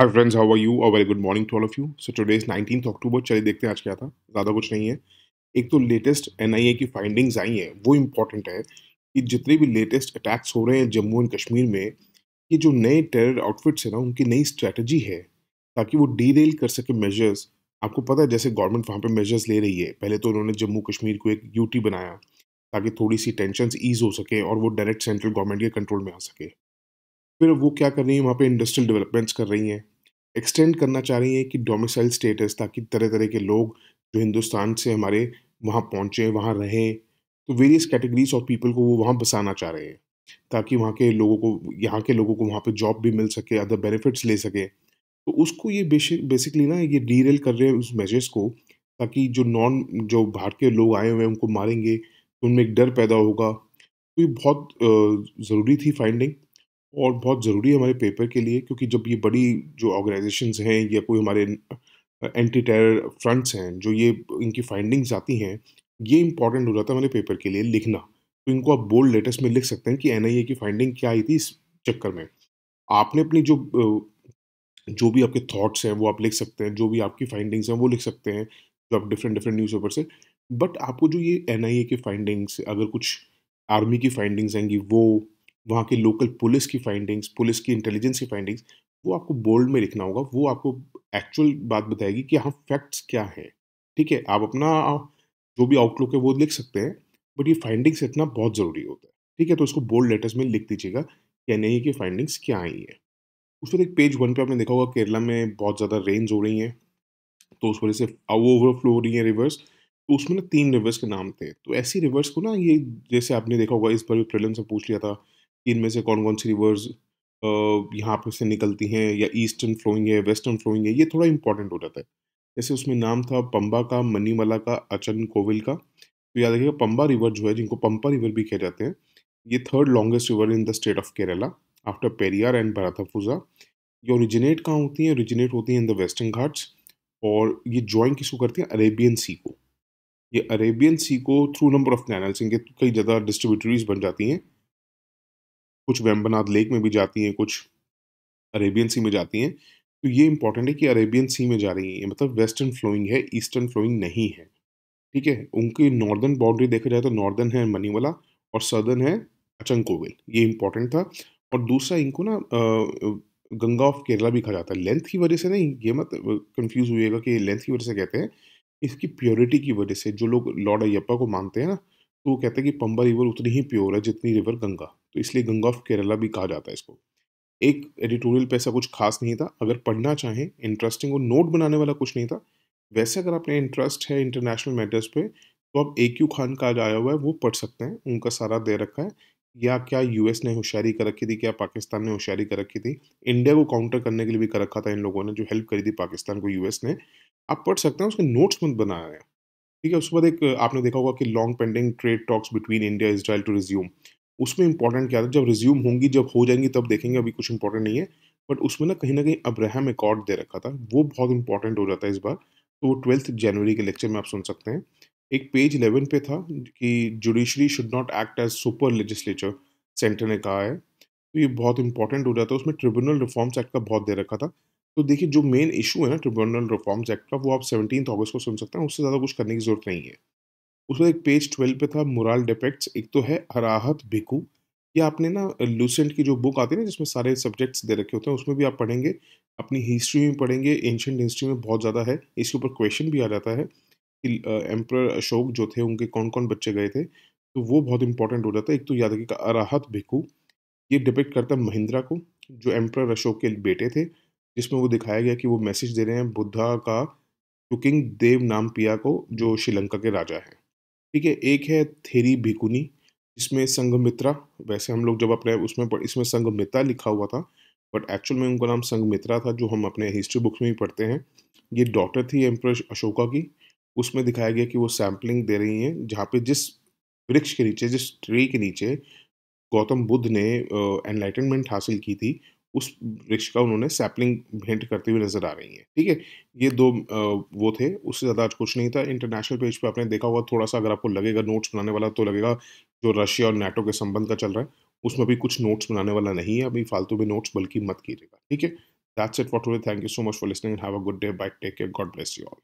hi friends how are you a very good morning to all of you so today is nineteen October चलिए देखते हैं आज क्या था ज़्यादा कुछ नहीं है एक तो लेटेस्ट एनआईए की फाइंडिंग्स आई हैं वो इम्पॉर्टेंट है कि जितने भी लेटेस्ट अटैक्स हो रहे हैं जम्मू एंड कश्मीर में ये जो नए टेरर आउटफिट्स हैं ना उनकी नई स्ट्रैटेजी है ताकि वो रेल कर सके मेजर्स आपको पता है जैसे गवर्नमेंट वहाँ पर मेजर्स ले रही है पहले तो उन्होंने जम्मू कश्मीर को एक यूटी बनाया ताकि थोड़ी सी टेंशन ईज हो सके और वो डायरेक्ट सेंट्रल गवर्नमेंट के कंट्रोल में आ सके फिर वो क्या कर रही हैं वहाँ पे इंडस्ट्रियल डेवलपमेंट्स कर रही हैं एक्सटेंड करना चाह रही हैं कि डोमिसाइल स्टेटस ताकि तरह तरह के लोग जो हिंदुस्तान से हमारे वहाँ पहुँचें वहाँ रहें तो वेरियस कैटेगरीज ऑफ पीपल को वो वहाँ बसाना चाह रहे हैं ताकि वहाँ के लोगों को यहाँ के लोगों को वहाँ पर जॉब भी मिल सके अदर बेनिफिट्स ले सके तो उसको ये बेसिकली ना ये डीरेल कर रहे हैं उस मैसेज को ताकि जो नॉन जो बाहर के लोग आए हुए हैं उनको मारेंगे तो उनमें एक डर पैदा होगा तो ये बहुत ज़रूरी थी फाइंडिंग और बहुत ज़रूरी है हमारे पेपर के लिए क्योंकि जब ये बड़ी जो ऑर्गेनाइजेशंस हैं या कोई हमारे एंटी टेरर फ्रंट्स हैं जो ये इनकी फाइंडिंग्स आती हैं ये इंपॉर्टेंट हो जाता है हमारे पेपर के लिए लिखना तो इनको आप बोल्ड लेटेस्ट में लिख सकते हैं कि एन की फाइंडिंग क्या आई थी इस चक्कर में आपने अपनी जो जो भी आपके थाट्स हैं वो आप लिख सकते हैं जो भी आपकी फाइंडिंग्स हैं वो लिख सकते हैं जो आप डिफरेंट डिफरेंट न्यूज़ पेपर से बट आपको जो ये एन की फाइंडिंग्स अगर कुछ आर्मी की फाइंडिंग्स आएंगी वो वहाँ की लोकल पुलिस की फाइंडिंग्स पुलिस की इंटेलिजेंस की फाइंडिंग्स वो आपको बोल्ड में लिखना होगा वो आपको एक्चुअल बात बताएगी कि हाँ फैक्ट्स क्या है ठीक है आप अपना जो भी आउटलुक है वो लिख सकते हैं बट ये फाइंडिंग्स इतना बहुत ज़रूरी होता है ठीक है तो इसको बोल्ड लेटर्स में लिख दीजिएगा क्या नहीं की फाइंडिंग्स क्या आई हैं उस पर एक पेज वन पे आपने देखा होगा केरला में बहुत ज़्यादा रेंज हो रही हैं तो उस वजह से ओवरफ्लो हो रही हैं रिवर्स तो उसमें ना तीन रिवर्स के नाम थे तो ऐसी रिवर्स को ना ये जैसे आपने देखा होगा इस बार भी से पूछ लिया था इनमें से कौन कौन सी रिवर्स यहाँ पे से निकलती हैं या ईस्टर्न फ्लोइंग है वेस्टर्न फ्लोइंग है ये थोड़ा इंपॉर्टेंट हो जाता है जैसे उसमें नाम था पम्बा का मनीमला का अचन कोविल का तो याद रखिएगा पम्बा रिवर जो है जिनको पम्पा रिवर भी कह जाते हैं ये third longest river in the state of Kerala after Periyar and Bharathapuzha ये ओरिजिनेट कहाँ होती हैं ओरिजिनेट होती हैं इन द वेस्टर्न घाट्स और ये ज्वाइन किसको करती हैं अरेबियन सी को ये अरेबियन सी को थ्रू नंबर ऑफ कैनल्स इनके कई ज़्यादा डिस्ट्रीब्यूटरीज बन जाती हैं कुछ वेम्बनाथ लेक में भी जाती हैं कुछ अरेबियन सी में जाती हैं तो ये इंपॉर्टेंट है कि अरेबियन सी में जा रही हैं मतलब वेस्टर्न फ्लोइंग है ईस्टर्न फ्लोइंग नहीं है ठीक है उनकी नॉर्दर्न बाउंड्री देखा जाए तो नॉर्दर्न है मनीवला और सदर्न है अचंकोविल ये इंपॉर्टेंट था और दूसरा इनको ना गंगा ऑफ केरला भी कहा जाता है लेंथ की वजह से नहीं ये मत कंफ्यूज हुएगा कि लेंथ की वजह से कहते हैं इसकी प्योरिटी की वजह से जो लोग लॉर्ड अयप्पा को मानते हैं ना तो वो कहते हैं कि पंबा रिवर उतनी ही प्योर है जितनी रिवर गंगा तो इसलिए गंगा ऑफ केरला भी कहा जाता है इसको एक एडिटोरियल पे ऐसा कुछ खास नहीं था अगर पढ़ना चाहें इंटरेस्टिंग और नोट बनाने वाला कुछ नहीं था वैसे अगर आपने इंटरेस्ट है इंटरनेशनल मैटर्स पे तो आप ए क्यू खान का आज आया हुआ है वो पढ़ सकते हैं उनका सारा दे रखा है या क्या यूएस ने होशियारी कर रखी थी क्या पाकिस्तान ने होशियारी कर रखी थी इंडिया को काउंटर करने के लिए भी कर रखा था इन लोगों ने जो हेल्प करी थी पाकिस्तान को यूएस ने आप पढ़ सकते हैं उसके नोट्स मत बना रहे हैं ठीक है उसके बाद एक आपने देखा होगा कि long pending trade talks between India Israel to resume उसमें इंपॉर्टेंट क्या था जब रिज्यूम होंगी जब हो जाएंगी तब देखेंगे अभी कुछ इंपॉर्टेंट नहीं है बट उसमें ना कहीं ना कहीं अब्राहम एकॉर्ड दे रखा था वो बहुत इंपॉर्टेंट हो जाता है इस बार तो वो ट्वेल्थ जनवरी के लेक्चर में आप सुन सकते हैं एक पेज इलेवन पे था कि judiciary should not act as super legislature centre ने कहा है तो ये बहुत इंपॉर्टेंट हो जाता है उसमें ट्रिब्यूनल रिफॉर्म्स एक्ट का बहुत दे रखा था तो देखिए जो मेन इशू है ना ट्रिब्यूनल रिफॉर्म्स एक्ट का वो आप सेवनटीन अगस्त को सुन सकते हैं उससे ज़्यादा कुछ करने की जरूरत नहीं है उसमें एक पेज ट्वेल्व पे था मुराल डिपेक्ट्स एक तो है हराहत भिकू या आपने ना लूसेंट की जो बुक आती है ना जिसमें सारे सब्जेक्ट्स दे रखे होते हैं उसमें भी आप पढ़ेंगे अपनी हिस्ट्री में पढ़ेंगे एंशंट हिस्ट्री में बहुत ज़्यादा है इसके ऊपर क्वेश्चन भी आ जाता है कि एम्पर अशोक जो थे उनके कौन कौन बच्चे गए थे तो वो बहुत इंपॉर्टेंट हो जाता है एक तो याद रखिएगा अराहत भिकू ये डिपेक्ट करता है महिंद्रा को जो एम्प्रर अशोक के बेटे थे जिसमें वो दिखाया गया कि वो मैसेज दे रहे हैं बुद्धा का जो किंग देव नाम पिया को जो श्रीलंका के राजा हैं ठीक है एक है थेरी भिकुनी इसमें संगमित्रा वैसे हम लोग जब अपने उसमें इसमें संगमित्रा लिखा हुआ था बट एक्चुअल में उनका नाम संगमित्रा था जो हम अपने हिस्ट्री बुक्स में भी पढ़ते हैं ये डॉक्टर थी एम्प्रेस अशोका की उसमें दिखाया गया कि वो सैम्पलिंग दे रही हैं जहाँ पे जिस वृक्ष के नीचे जिस ट्री के नीचे गौतम बुद्ध ने एनलाइटनमेंट हासिल की थी उस वृक्ष का उन्होंने सैपलिंग भेंट करते हुए नजर आ रही है ठीक है ये दो वो थे उससे ज़्यादा आज कुछ नहीं था इंटरनेशनल पेज पे आपने देखा होगा थोड़ा सा अगर आपको लगेगा नोट्स बनाने वाला तो लगेगा जो रशिया और नाटो के संबंध का चल रहा है उसमें भी कुछ नोट्स बनाने वाला नहीं है अभी फालतू भी नोट्स बल्कि मत कीजिएगा ठीक है that's it for today thank you so much for listening have a good day bye take care God bless you all